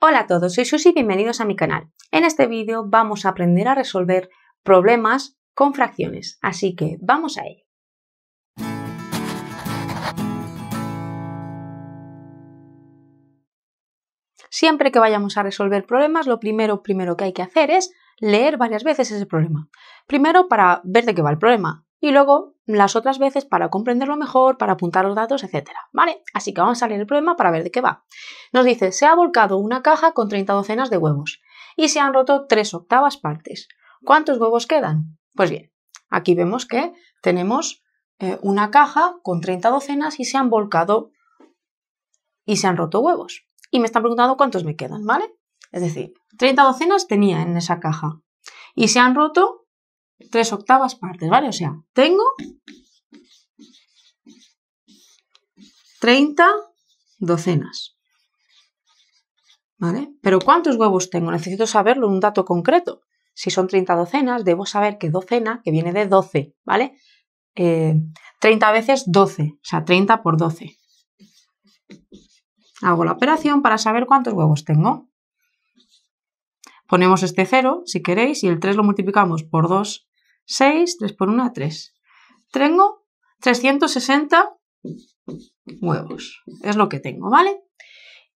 Hola a todos, soy Susi y bienvenidos a mi canal. En este vídeo vamos a aprender a resolver problemas con fracciones, así que vamos a ello. Siempre que vayamos a resolver problemas, lo primero, primero que hay que hacer es leer varias veces ese problema. Primero para ver de qué va el problema, y luego las otras veces para comprenderlo mejor, para apuntar los datos, etc. ¿Vale? Así que vamos a salir el problema para ver de qué va. Nos dice, se ha volcado una caja con 30 docenas de huevos y se han roto 3 octavas partes. ¿Cuántos huevos quedan? Pues bien, aquí vemos que tenemos eh, una caja con 30 docenas y se han volcado y se han roto huevos. Y me están preguntando cuántos me quedan, ¿vale? Es decir, 30 docenas tenía en esa caja y se han roto tres octavas partes, ¿vale? O sea, tengo 30 docenas. ¿Vale? Pero ¿cuántos huevos tengo? Necesito saberlo, un dato concreto. Si son 30 docenas, debo saber que docena, que viene de 12, ¿vale? 30 eh, veces 12, o sea, 30 por 12. Hago la operación para saber cuántos huevos tengo. Ponemos este 0, si queréis, y el 3 lo multiplicamos por 2 6, 3 por 1, 3. Tengo 360 huevos. Es lo que tengo, ¿vale?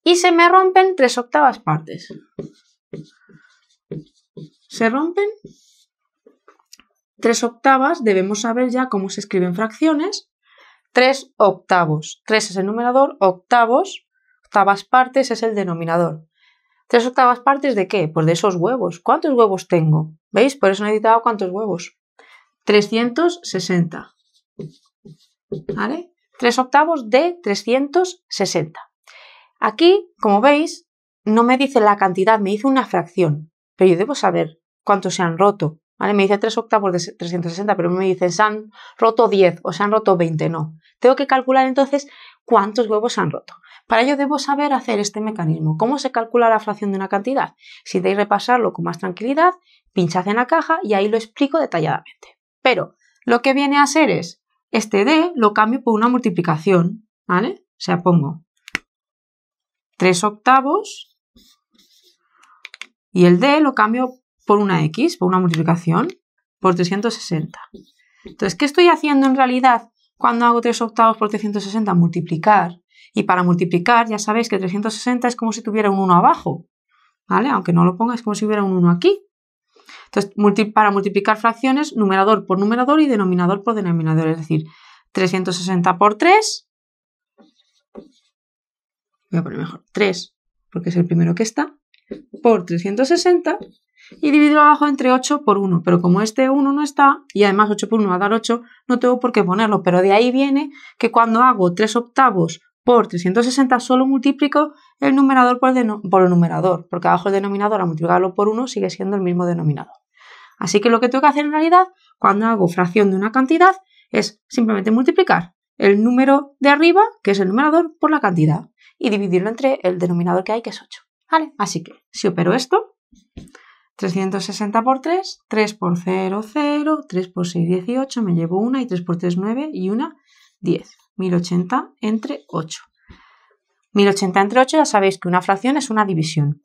Y se me rompen 3 octavas partes. Se rompen 3 octavas. Debemos saber ya cómo se escriben fracciones. 3 octavos. 3 es el numerador, octavos, octavas partes es el denominador. ¿Tres octavas partes de qué? Pues de esos huevos. ¿Cuántos huevos tengo? ¿Veis? Por eso no he editado cuántos huevos. 360. ¿Vale? 3 octavos de 360. Aquí, como veis, no me dice la cantidad, me dice una fracción, pero yo debo saber cuántos se han roto. ¿Vale? Me dice 3 octavos de 360, pero me dice se han roto 10 o se han roto 20. No. Tengo que calcular entonces cuántos huevos se han roto. Para ello debo saber hacer este mecanismo. ¿Cómo se calcula la fracción de una cantidad? Si queréis repasarlo con más tranquilidad, pinchad en la caja y ahí lo explico detalladamente. Pero lo que viene a ser es, este D lo cambio por una multiplicación, ¿vale? O sea, pongo 3 octavos y el D lo cambio por una X, por una multiplicación, por 360. Entonces, ¿qué estoy haciendo en realidad cuando hago 3 octavos por 360? Multiplicar. Y para multiplicar, ya sabéis que 360 es como si tuviera un 1 abajo, ¿vale? Aunque no lo ponga, es como si hubiera un 1 aquí. Entonces, para multiplicar fracciones, numerador por numerador y denominador por denominador, es decir, 360 por 3, voy a poner mejor, 3, porque es el primero que está, por 360 y dividirlo abajo entre 8 por 1. Pero como este 1 no está, y además 8 por 1 va a dar 8, no tengo por qué ponerlo. Pero de ahí viene que cuando hago 3 octavos por 360 solo multiplico el numerador por el, numerador, porque abajo el denominador al multiplicarlo por 1 sigue siendo el mismo denominador. Así que lo que tengo que hacer en realidad cuando hago fracción de una cantidad es simplemente multiplicar el número de arriba, que es el numerador, por la cantidad y dividirlo entre el denominador que hay, que es 8. ¿Vale? Así que si opero esto, 360 por 3, 3 por 0, 0, 3 por 6, 18, me llevo 1 y 3 por 3, 9 y 1, 10. 1080 entre 8. 1080 entre 8 ya sabéis que una fracción es una división.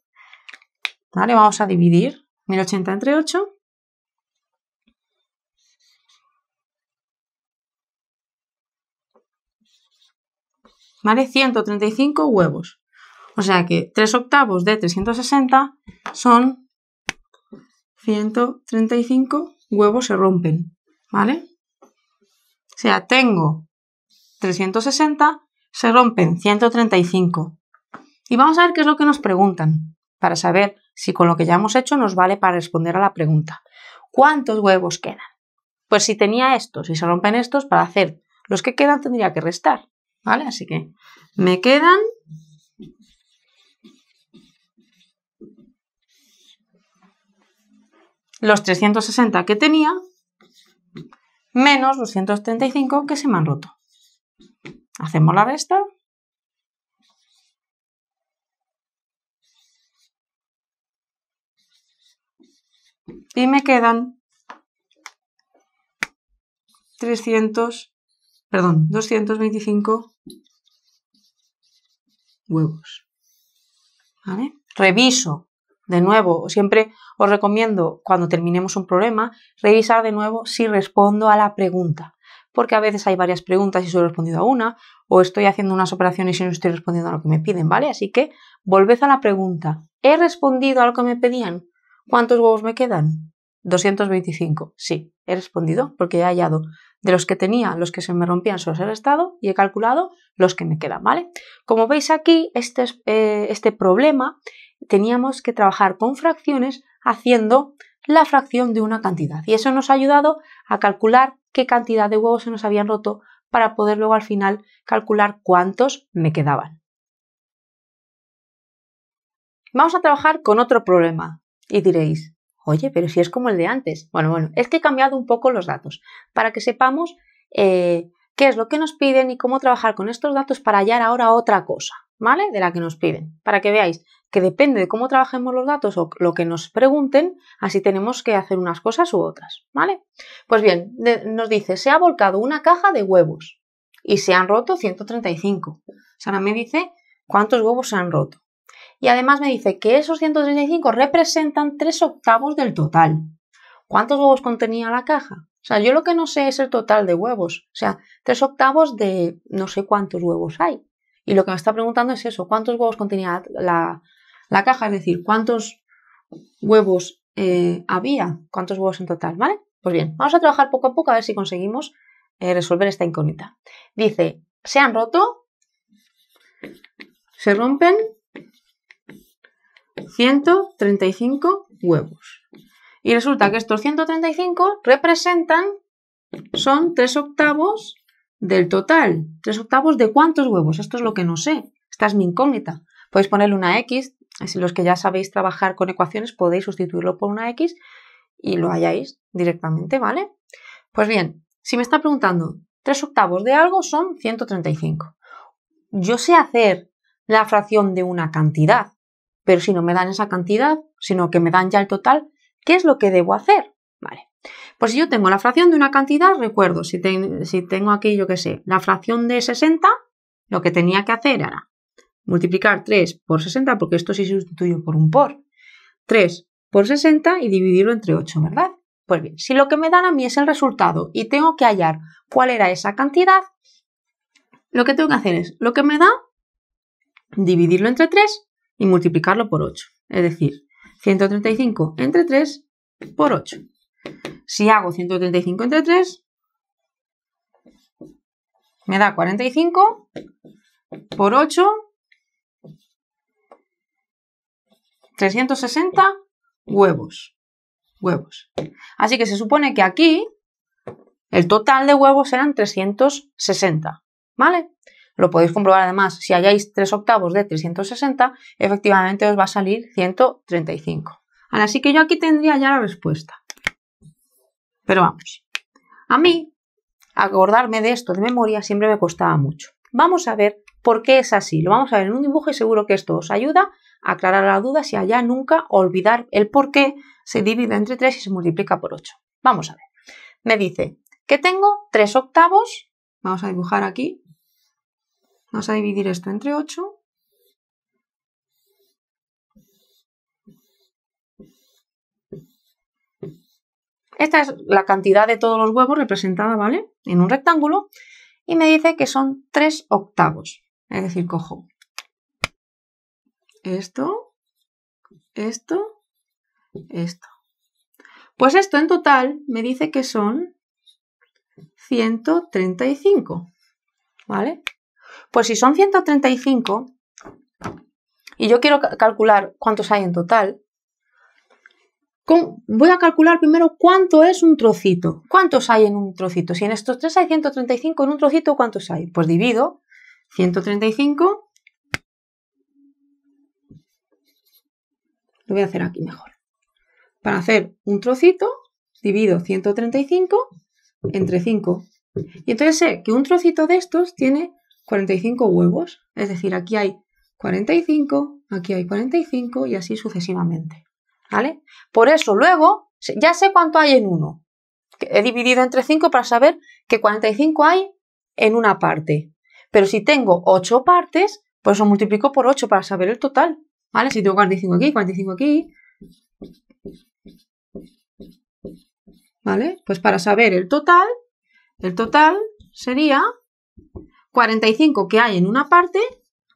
¿Vale? Vamos a dividir 1080 entre 8 ¿vale? 135 huevos. O sea que 3 octavos de 360 son 135 huevos se rompen, ¿vale? O sea, tengo 360, se rompen 135. Y vamos a ver qué es lo que nos preguntan, para saber si con lo que ya hemos hecho nos vale para responder a la pregunta. ¿Cuántos huevos quedan? Pues si tenía estos y se rompen estos, para hacer los que quedan tendría que restar. ¿Vale? Así que me quedan los 360 que tenía menos los 135 que se me han roto. Hacemos la resta. Y me quedan 300 perdón, 225 huevos. ¿Vale? Reviso de nuevo, siempre os recomiendo cuando terminemos un problema, revisar de nuevo si respondo a la pregunta, porque a veces hay varias preguntas y solo he respondido a una, o estoy haciendo unas operaciones y no estoy respondiendo a lo que me piden, ¿vale? Así que volved a la pregunta, ¿he respondido a lo que me pedían? ¿Cuántos huevos me quedan? 225. Sí, he respondido porque he hallado de los que tenía, los que se me rompían solo el estado y he calculado los que me quedan, ¿vale? Como veis aquí, este, eh, este problema teníamos que trabajar con fracciones haciendo la fracción de una cantidad y eso nos ha ayudado a calcular qué cantidad de huevos se nos habían roto para poder luego al final calcular cuántos me quedaban. Vamos a trabajar con otro problema y diréis, Oye, pero si es como el de antes. Bueno, bueno, es que he cambiado un poco los datos para que sepamos eh, qué es lo que nos piden y cómo trabajar con estos datos para hallar ahora otra cosa, ¿vale? De la que nos piden. Para que veáis que depende de cómo trabajemos los datos o lo que nos pregunten, así tenemos que hacer unas cosas u otras, ¿vale? Pues bien, nos dice, se ha volcado una caja de huevos y se han roto 135. ahora me dice cuántos huevos se han roto y además me dice que esos 135 representan 3 octavos del total. ¿Cuántos huevos contenía la caja? O sea, yo lo que no sé es el total de huevos. O sea, 3 octavos de no sé cuántos huevos hay. Y lo que me está preguntando es eso, ¿cuántos huevos contenía la, caja? Es decir, ¿cuántos huevos eh, había? ¿Cuántos huevos en total? ¿Vale? Pues bien, vamos a trabajar poco a poco a ver si conseguimos eh, resolver esta incógnita. Dice, se han roto, se rompen 135 huevos. Y resulta que estos 135 representan, son 3 octavos del total. 3 octavos de cuántos huevos. Esto es lo que no sé. Esta es mi incógnita. Podéis ponerle una X. Si los que ya sabéis trabajar con ecuaciones podéis sustituirlo por una X y lo halláis directamente, ¿vale? Pues bien, si me está preguntando 3 octavos de algo son 135. Yo sé hacer la fracción de una cantidad. Pero si no me dan esa cantidad, sino que me dan ya el total, ¿qué es lo que debo hacer? Vale. Pues si yo tengo la fracción de una cantidad, recuerdo, si, tengo aquí, yo qué sé, la fracción de 60, lo que tenía que hacer era multiplicar 3 por 60, porque esto sí sustituyo por un por. 3 por 60 y dividirlo entre 8, ¿verdad? Pues bien, si lo que me dan a mí es el resultado y tengo que hallar cuál era esa cantidad, lo que tengo que hacer es lo que me da, dividirlo entre 3 y multiplicarlo por 8. Es decir, 135 entre 3 por 8. Si hago 135 entre 3, me da 45 por 8, 360 huevos. Huevos. Así que se supone que aquí el total de huevos eran 360, ¿vale? Lo podéis comprobar además, si halláis 3 octavos de 360, efectivamente os va a salir 135. así que yo aquí tendría ya la respuesta. Pero vamos, a mí acordarme de esto de memoria siempre me costaba mucho. Vamos a ver por qué es así. Lo vamos a ver en un dibujo y seguro que esto os ayuda a aclarar la duda si allá nunca olvidar el por qué se divide entre 3 y se multiplica por 8. Vamos a ver. Me dice que tengo 3 octavos, vamos a dibujar aquí, Vamos a dividir esto entre 8. Esta es la cantidad de todos los huevos representada, ¿vale? En un rectángulo. Y me dice que son 3 octavos. Es decir, cojo esto, esto, esto. Pues esto en total me dice que son 135, ¿vale? Pues si son 135 y yo quiero calcular cuántos hay en total, voy a calcular primero cuánto es un trocito. ¿Cuántos hay en un trocito? Si en estos tres hay 135, en un trocito ¿cuántos hay? Pues divido 135. Lo voy a hacer aquí mejor. Para hacer un trocito, divido 135 entre 5. Y entonces sé que un trocito de estos tiene 45 huevos, es decir, aquí hay 45, aquí hay 45 y así sucesivamente. ¿Vale? Por eso luego ya sé cuánto hay en uno. He dividido entre 5 para saber que 45 hay en una parte. Pero si tengo 8 partes, pues lo multiplico por 8 para saber el total. ¿Vale? Si tengo 45 aquí, 45 aquí. ¿Vale? Pues para saber el total, el total sería 45 que hay en una parte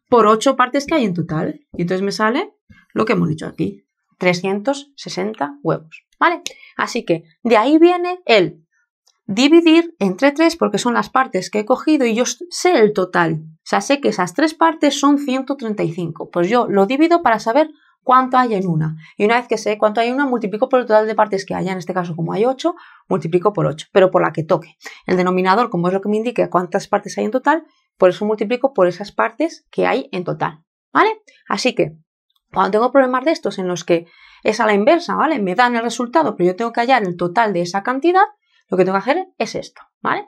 por 8 partes que hay en total. Y entonces me sale lo que hemos dicho aquí, 360 huevos, ¿vale? Así que de ahí viene el dividir entre 3 porque son las partes que he cogido y yo sé el total. O sea, sé que esas tres partes son 135. Pues yo lo divido para saber cuánto hay en una. Y una vez que sé cuánto hay en una, multiplico por el total de partes que haya. En este caso, como hay 8, multiplico por 8, pero por la que toque. El denominador, como es lo que me indica cuántas partes hay en total, por eso multiplico por esas partes que hay en total. ¿Vale? Así que, cuando tengo problemas de estos en los que es a la inversa, ¿vale? Me dan el resultado, pero yo tengo que hallar el total de esa cantidad, lo que tengo que hacer es esto, ¿vale?